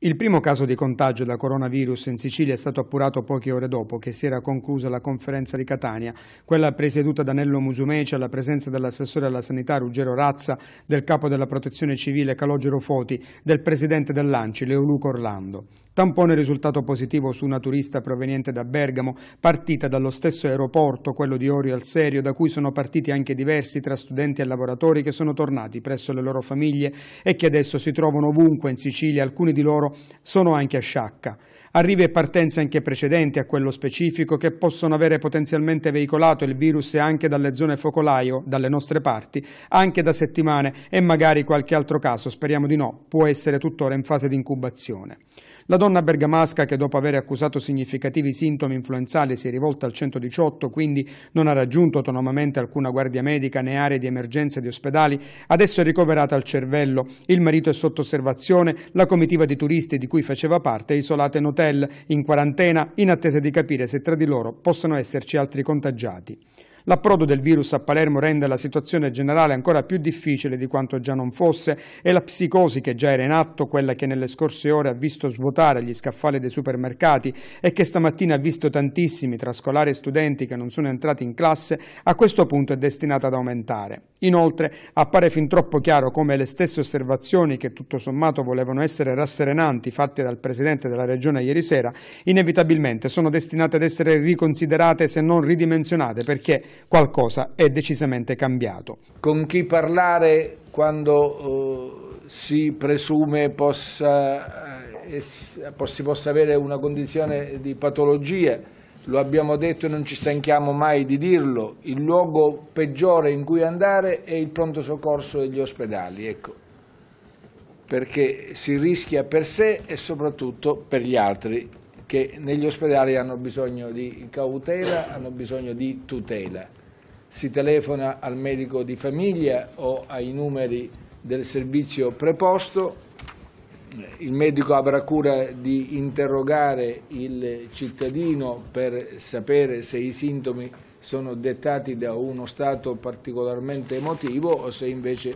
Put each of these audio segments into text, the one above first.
Il primo caso di contagio da coronavirus in Sicilia è stato appurato poche ore dopo che si era conclusa la conferenza di Catania, quella presieduta da Nello Musumeci alla presenza dell'assessore alla sanità Ruggero Razza, del capo della protezione civile Calogero Foti, del presidente dell'Anci Leoluco Orlando. Tampone risultato positivo su una turista proveniente da Bergamo, partita dallo stesso aeroporto, quello di Orio al Serio, da cui sono partiti anche diversi tra studenti e lavoratori che sono tornati presso le loro famiglie e che adesso si trovano ovunque in Sicilia, alcuni di loro sono anche a Sciacca. Arrivi e partenze anche precedenti a quello specifico che possono avere potenzialmente veicolato il virus anche dalle zone focolaio, dalle nostre parti, anche da settimane e magari qualche altro caso, speriamo di no, può essere tuttora in fase di incubazione. La donna bergamasca che dopo aver accusato significativi sintomi influenzali si è rivolta al 118, quindi non ha raggiunto autonomamente alcuna guardia medica né aree di emergenza di ospedali, adesso è ricoverata al cervello. Il marito è sotto osservazione, la comitiva di turisti di cui faceva parte è isolata in hotel, in quarantena, in attesa di capire se tra di loro possano esserci altri contagiati. L'approdo del virus a Palermo rende la situazione generale ancora più difficile di quanto già non fosse e la psicosi che già era in atto, quella che nelle scorse ore ha visto svuotare gli scaffali dei supermercati e che stamattina ha visto tantissimi tra scolari e studenti che non sono entrati in classe, a questo punto è destinata ad aumentare. Inoltre appare fin troppo chiaro come le stesse osservazioni che tutto sommato volevano essere rasserenanti fatte dal Presidente della Regione ieri sera, inevitabilmente sono destinate ad essere riconsiderate se non ridimensionate perché qualcosa è decisamente cambiato. Con chi parlare quando eh, si presume possa, eh, si possa avere una condizione di patologia? lo abbiamo detto e non ci stanchiamo mai di dirlo, il luogo peggiore in cui andare è il pronto soccorso e gli ospedali, ecco, perché si rischia per sé e soprattutto per gli altri che negli ospedali hanno bisogno di cautela, hanno bisogno di tutela. Si telefona al medico di famiglia o ai numeri del servizio preposto il medico avrà cura di interrogare il cittadino per sapere se i sintomi sono dettati da uno stato particolarmente emotivo o se invece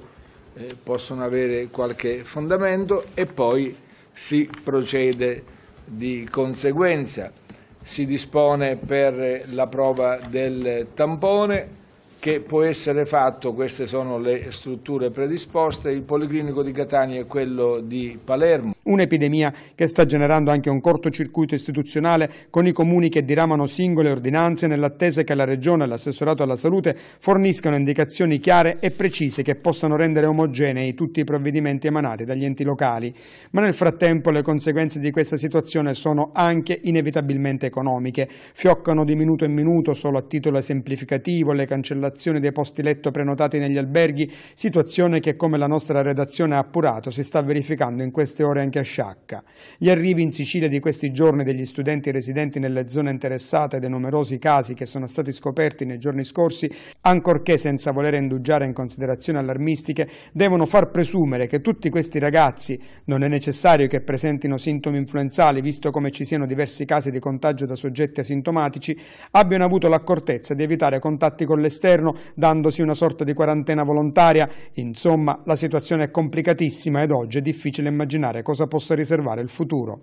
eh, possono avere qualche fondamento e poi si procede di conseguenza. Si dispone per la prova del tampone, che può essere fatto, queste sono le strutture predisposte, il Policlinico di Catania e quello di Palermo. Un'epidemia che sta generando anche un cortocircuito istituzionale con i comuni che diramano singole ordinanze nell'attesa che la Regione e l'Assessorato alla Salute forniscano indicazioni chiare e precise che possano rendere omogenei tutti i provvedimenti emanati dagli enti locali. Ma nel frattempo le conseguenze di questa situazione sono anche inevitabilmente economiche. Fioccano di minuto in minuto solo a titolo esemplificativo le cancellazioni limitazione dei posti letto prenotati negli alberghi, situazione che come la nostra redazione ha appurato si sta verificando in queste ore anche a Sciacca. Gli arrivi in Sicilia di questi giorni degli studenti residenti nelle zone interessate dei numerosi casi che sono stati scoperti nei giorni scorsi, ancorché senza voler indugiare in considerazioni allarmistiche, devono far presumere che tutti questi ragazzi non è necessario che presentino sintomi influenzali, visto come ci siano diversi casi di contagio da soggetti asintomatici, abbiano avuto l'accortezza di evitare contatti con l'esterno governo dandosi una sorta di quarantena volontaria. Insomma, la situazione è complicatissima ed oggi è difficile immaginare cosa possa riservare il futuro.